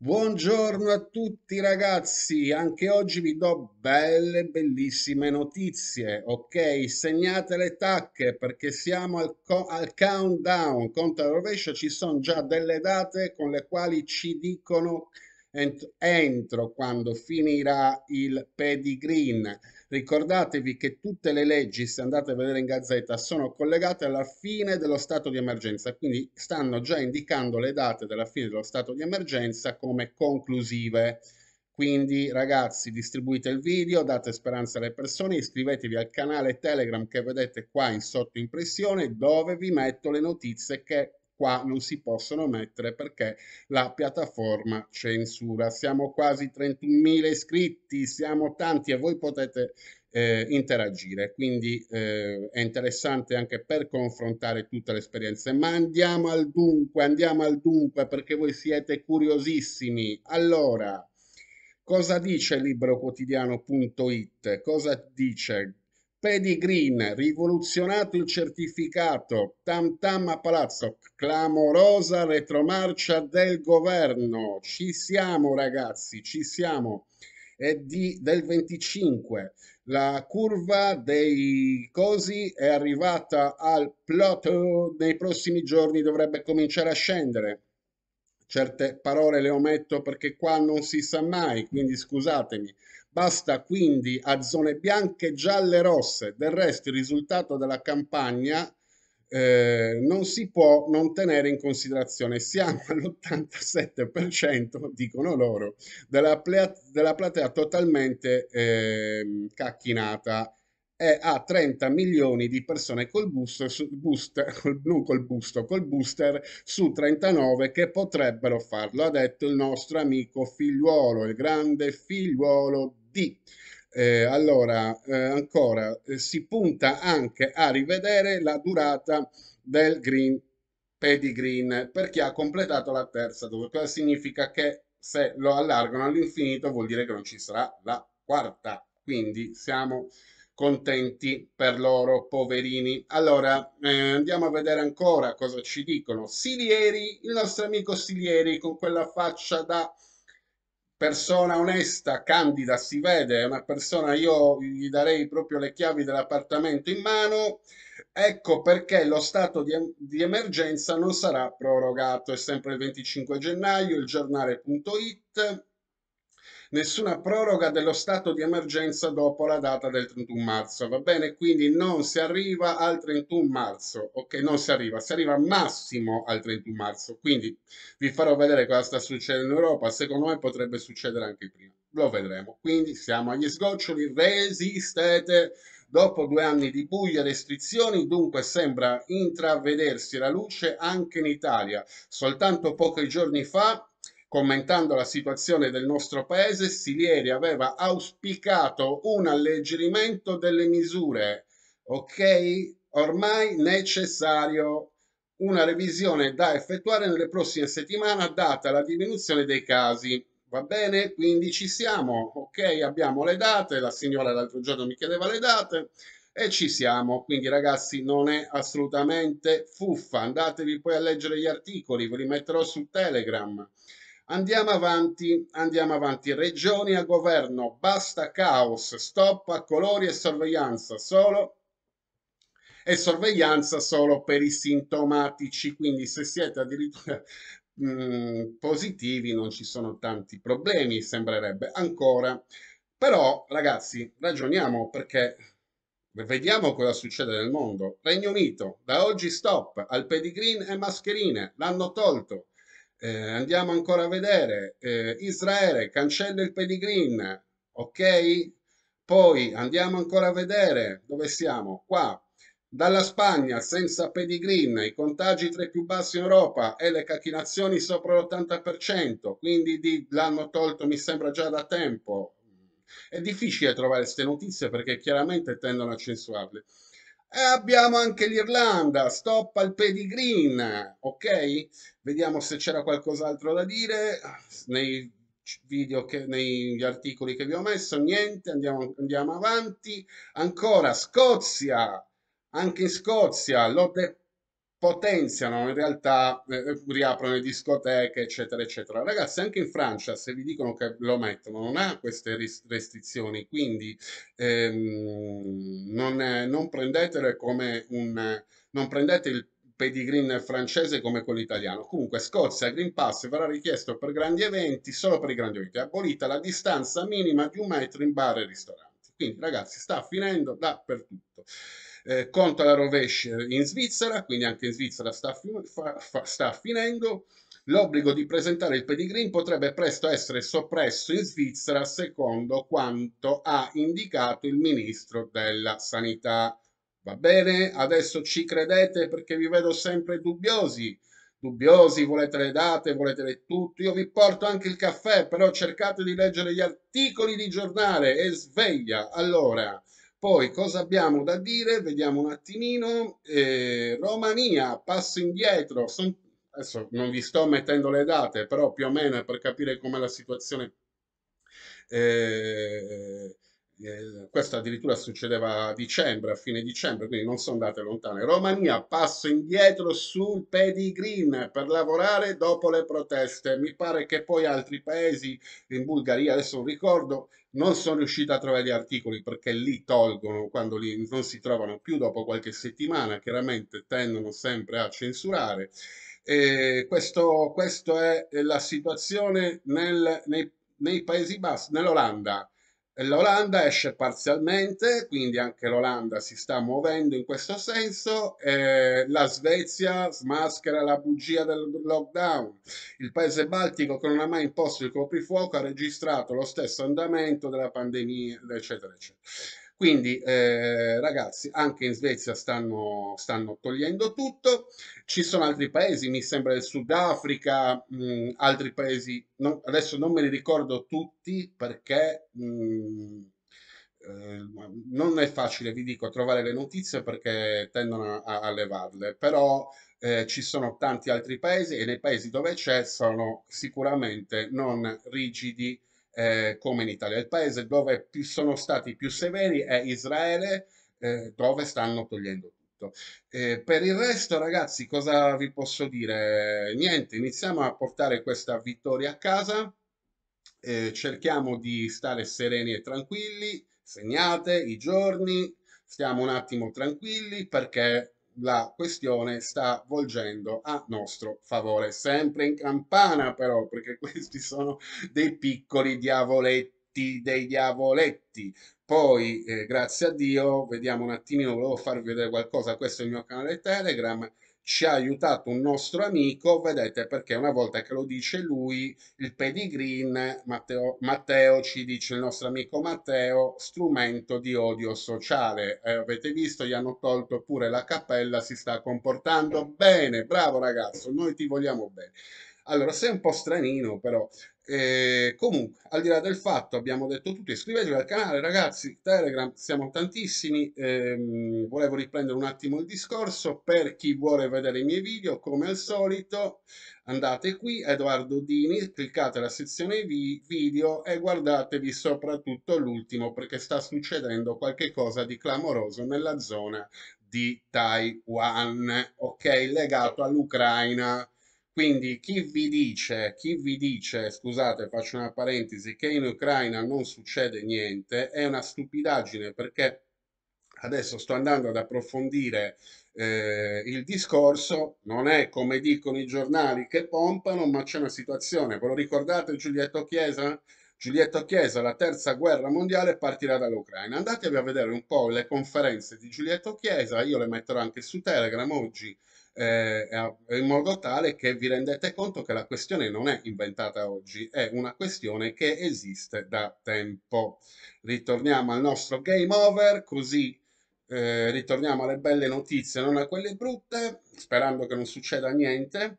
Buongiorno a tutti ragazzi, anche oggi vi do belle bellissime notizie, ok? Segnate le tacche perché siamo al, co al countdown, conta rovescia, ci sono già delle date con le quali ci dicono entro quando finirà il pedigreen. Ricordatevi che tutte le leggi, se andate a vedere in gazzetta, sono collegate alla fine dello stato di emergenza, quindi stanno già indicando le date della fine dello stato di emergenza come conclusive. Quindi ragazzi distribuite il video, date speranza alle persone, iscrivetevi al canale Telegram che vedete qua in sottoimpressione dove vi metto le notizie che qua non si possono mettere perché la piattaforma censura. Siamo quasi 31.000 iscritti, siamo tanti e voi potete eh, interagire, quindi eh, è interessante anche per confrontare tutte le esperienze. Ma andiamo al dunque, andiamo al dunque perché voi siete curiosissimi. Allora, cosa dice libroquotidiano.it? Cosa dice Paddy Green, rivoluzionato il certificato, tam tam a palazzo, clamorosa retromarcia del governo, ci siamo ragazzi, ci siamo, è di, del 25, la curva dei cosi è arrivata al plateau, nei prossimi giorni dovrebbe cominciare a scendere certe parole le ometto perché qua non si sa mai, quindi scusatemi. Basta quindi a zone bianche, gialle, rosse. Del resto il risultato della campagna eh, non si può non tenere in considerazione. Siamo all'87%, dicono loro, della, plea, della platea totalmente eh, cacchinata è a 30 milioni di persone col booster, su, booster col, non col busto, col booster su 39 che potrebbero farlo, ha detto il nostro amico figliuolo, il grande figliuolo di. Eh, allora, eh, ancora, eh, si punta anche a rivedere la durata del green Pedi per chi ha completato la terza dove cosa significa che se lo allargano all'infinito vuol dire che non ci sarà la quarta quindi siamo contenti per loro, poverini. Allora, eh, andiamo a vedere ancora cosa ci dicono. Silieri, il nostro amico Silieri, con quella faccia da persona onesta, candida, si vede, è una persona, io gli darei proprio le chiavi dell'appartamento in mano, ecco perché lo stato di, di emergenza non sarà prorogato, è sempre il 25 gennaio, il giornale.it, nessuna proroga dello stato di emergenza dopo la data del 31 marzo, va bene? Quindi non si arriva al 31 marzo, ok? Non si arriva, si arriva massimo al 31 marzo, quindi vi farò vedere cosa sta succedendo in Europa, secondo me potrebbe succedere anche prima, lo vedremo. Quindi siamo agli sgoccioli, resistete! Dopo due anni di buia restrizioni, dunque sembra intravedersi la luce anche in Italia. Soltanto pochi giorni fa Commentando la situazione del nostro paese, Silieri aveva auspicato un alleggerimento delle misure, ok? Ormai necessario una revisione da effettuare nelle prossime settimane data la diminuzione dei casi. Va bene? Quindi ci siamo, ok? Abbiamo le date, la signora l'altro giorno mi chiedeva le date e ci siamo. Quindi ragazzi non è assolutamente fuffa, andatevi poi a leggere gli articoli, ve li metterò su Telegram. Andiamo avanti, andiamo avanti. Regioni a governo, basta caos, stop a colori e sorveglianza solo e sorveglianza solo per i sintomatici, quindi se siete addirittura mm, positivi non ci sono tanti problemi, sembrerebbe ancora. Però ragazzi, ragioniamo perché Vediamo cosa succede nel mondo. Regno Unito, da oggi stop al pedigreen e mascherine, l'hanno tolto. Eh, andiamo ancora a vedere. Eh, Israele cancella il Pellegrin, ok? Poi andiamo ancora a vedere dove siamo. Qua. Dalla Spagna senza Pellegrin, i contagi tra i più bassi in Europa e le cacchinazioni sopra l'80%, quindi di, l'hanno tolto mi sembra già da tempo. È difficile trovare queste notizie perché chiaramente tendono a censurarle. E abbiamo anche l'Irlanda, stop al pedigreen, ok? Vediamo se c'era qualcos'altro da dire nei video, che, negli articoli che vi ho messo, niente, andiamo, andiamo avanti. Ancora, Scozia, anche in Scozia, l'ho detto potenziano in realtà, eh, eh, riaprono le discoteche, eccetera, eccetera. Ragazzi, anche in Francia, se vi dicono che lo mettono, non ha queste restrizioni, quindi ehm, non, non, prendetele come un... non prendete il pedigreen francese come quello italiano. Comunque, Scozia, Green Pass verrà richiesto per grandi eventi, solo per i grandi eventi. abolita la distanza minima di un metro in bar e ristoranti. Quindi, ragazzi, sta finendo dappertutto eh, conto alla rovescia in Svizzera, quindi anche in Svizzera sta, fi- fa- fa- sta finendo. L'obbligo di presentare il pedigree potrebbe presto essere soppresso in Svizzera secondo quanto ha indicato il ministro della sanità. Va bene? Adesso ci credete perché vi vedo sempre dubbiosi. Dubbiosi, volete le date, volete le tutto. Io vi porto anche il caffè, però cercate di leggere gli articoli di giornale e sveglia. Allora, poi cosa abbiamo da dire? Vediamo un attimino. Eh, Romania, passo indietro. Son... Adesso non vi sto mettendo le date, però più o meno per capire com'è la situazione. Eh, eh, questo addirittura succedeva a dicembre, a fine dicembre, quindi non sono andate lontane. Romania, passo indietro sul PD per lavorare dopo le proteste. Mi pare che poi altri paesi, in Bulgaria adesso non ricordo, non sono riuscito a trovare gli articoli perché li tolgono quando li non si trovano più dopo qualche settimana, chiaramente tendono sempre a censurare. E questo, questo è la situazione nel, nei, nei Paesi Bassi, nell'Olanda L'Olanda esce parzialmente, quindi anche l'Olanda si sta muovendo in questo senso. Eh, la Svezia smaschera la bugia del lockdown. Il paese baltico, che non ha mai imposto il coprifuoco, ha registrato lo stesso andamento della pandemia, eccetera, eccetera. Quindi eh, ragazzi, anche in Svezia stanno, stanno, togliendo tutto, ci sono altri paesi, mi sembra il Sudafrica, mh, mm, altri paesi, non, adesso non me li ricordo tutti perché... Mh, mm, eh, non è facile, vi dico, trovare le notizie perché tendono a, a levarle, però eh, ci sono tanti altri paesi e nei paesi dove c'è sono sicuramente non rigidi eh, come in Italia. Il paese dove più sono stati più severi è Israele, eh, dove stanno togliendo tutto. Eh, per il resto, ragazzi, cosa vi posso dire? Niente, iniziamo a portare questa vittoria a casa. Eh, cerchiamo di stare sereni e tranquilli, segnate i giorni, stiamo un attimo tranquilli perché la questione sta volgendo a nostro favore, sempre in campana però, perché questi sono dei piccoli diavoletti, dei diavoletti. Poi, eh, grazie a Dio, vediamo un attimino, volevo farvi vedere qualcosa, questo è il mio canale Telegram, ci ha aiutato un nostro amico, vedete perché una volta che lo dice lui, il pedigreen, Matteo, Matteo ci dice il nostro amico Matteo, strumento di odio sociale. Eh, avete visto, gli hanno tolto pure la cappella, si sta comportando bene, bravo ragazzo, noi ti vogliamo bene. Allora, sei un po' stranino, però e eh, comunque, al di là del fatto, abbiamo detto tutto. Iscrivetevi al canale, ragazzi. Telegram, siamo tantissimi. Ehm, volevo riprendere un attimo il discorso. Per chi vuole vedere i miei video, come al solito, andate qui, Edoardo Dini, cliccate la sezione vi video e guardatevi soprattutto l'ultimo perché sta succedendo qualcosa di clamoroso nella zona di Taiwan, ok? Legato all'Ucraina quindi chi vi dice, chi vi dice, scusate, faccio una parentesi, che in Ucraina non succede niente è una stupidaggine perché adesso sto andando ad approfondire eh, il discorso, non è come dicono i giornali che pompano, ma c'è una situazione, ve lo ricordate Giulietto Chiesa? Giulietto Chiesa, la terza guerra mondiale partirà dall'Ucraina. Andatevi a vedere un po' le conferenze di Giulietto Chiesa, io le metterò anche su Telegram oggi, eh, in modo tale che vi rendete conto che la questione non è inventata oggi, è una questione che esiste da tempo. Ritorniamo al nostro game over, così eh, ritorniamo alle belle notizie, non a quelle brutte, sperando che non succeda niente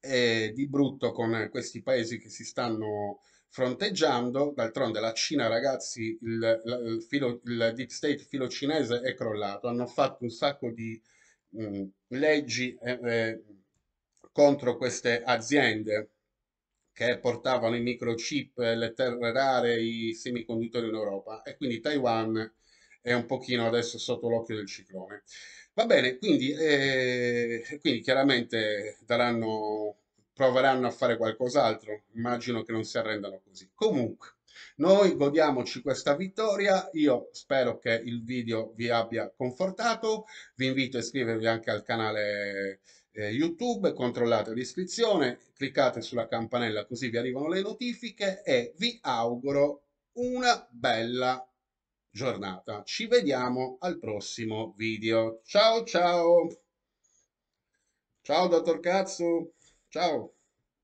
eh, di brutto con questi paesi che si stanno fronteggiando. D'altronde la Cina, ragazzi, il, il, filo, il deep state filo cinese è crollato, hanno fatto un sacco di mh, mm, leggi eh, eh, contro queste aziende che portavano i microchip, le terre rare, i semiconduttori in Europa e quindi Taiwan è un pochino adesso sotto l'occhio del ciclone. Va bene, quindi, eh, quindi chiaramente daranno proveranno a fare qualcos'altro. Immagino che non si arrendano così. Comunque, noi godiamoci questa vittoria. Io spero che il video vi abbia confortato. Vi invito a iscrivervi anche al canale eh, YouTube, controllate l'iscrizione, cliccate sulla campanella così vi arrivano le notifiche e vi auguro una bella giornata. Ci vediamo al prossimo video. Ciao ciao! Ciao dottor Cazzo! Ciao!